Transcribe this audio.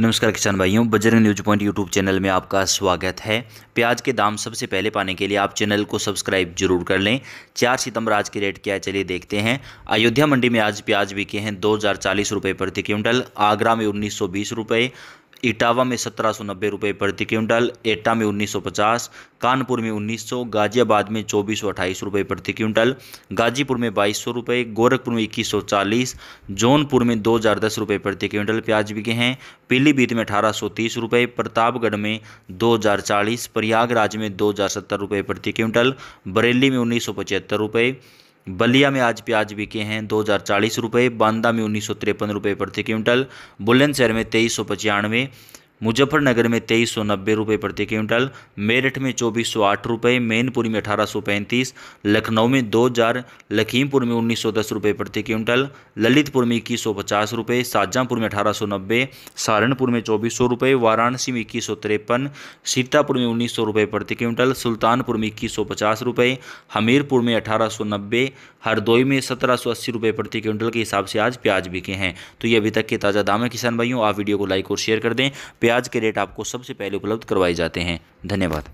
नमस्कार किसान भाइयों Bajrang news point YouTube channel में आपका स्वागत है प्याज के दाम सबसे पहले पाने के लिए आप चैनल को सब्सक्राइब जरूर कर लें चार सितंबर आज के रेट क्या है चलिए देखते हैं अयोध्या मंडी में आज प्याज बिके हैं दो हज़ार चालीस रुपये प्रति क्विंटल आगरा में उन्नीस सौ बीस रुपये इटावा में सत्रह सौ नब्बे रुपये प्रति क्विंटल एटा में उन्नीस सौ पचास कानपुर में उन्नीस सौ गाजियाबाद में चौबीस सौ अट्ठाईस रुपये प्रति क्विंटल गाजीपुर में बाईस सौ रुपये गोरखपुर में इक्कीस सौ चालीस जौनपुर में दो हज़ार दस रुपये प्रति क्विंटल प्याज बिके हैं पीलीभीत में अठारह सौ तीस रुपये प्रतापगढ़ में दो हज़ार चालीस प्रयागराज में दो हज़ार सत्तर रुपये प्रति क्विंटल बरेली में उन्नीस सौ पचहत्तर रुपये बलिया में आज प्याज बिके हैं दो हज़ार चालीस रुपये बांदा में उन्नीस सौ तिरपन रुपये प्रति क्विंटल बुलंदशहर में तेईस सौ पचानवे मुजफ्फरनगर में तेईस सौ नब्बे रुपये प्रति क्विंटल मेरठ में चौबीस सौ आठ रुपये मैनपुरी में अठारह सौ पैंतीस लखनऊ में दो हज़ार लखीमपुर में उन्नीस सौ दस रुपये प्रति क्विंटल ललितपुर में इक्कीस सौ पचास रुपये शाहजहाँपुर में अठारह सौ नब्बे सहारनपुर में चौबीस सौ रुपये वाराणसी में इक्कीस सौ तिरपन सीतापुर में उन्नीस सौ रुपये प्रति क्विंटल सुल्तानपुर में इक्कीस सौ पचास रुपये हमीरपुर में अठारह सौ नब्बे हरदोई में सत्रह सौ अस्सी रुपये प्रति क्विंटल के हिसाब से आज प्याज बिके हैं तो ये अभी तक के ताज़ा दाम है किसान भाइयों आप वीडियो को लाइक और शेयर कर दें प्याज ब्याज के रेट आपको सबसे पहले उपलब्ध करवाए जाते हैं धन्यवाद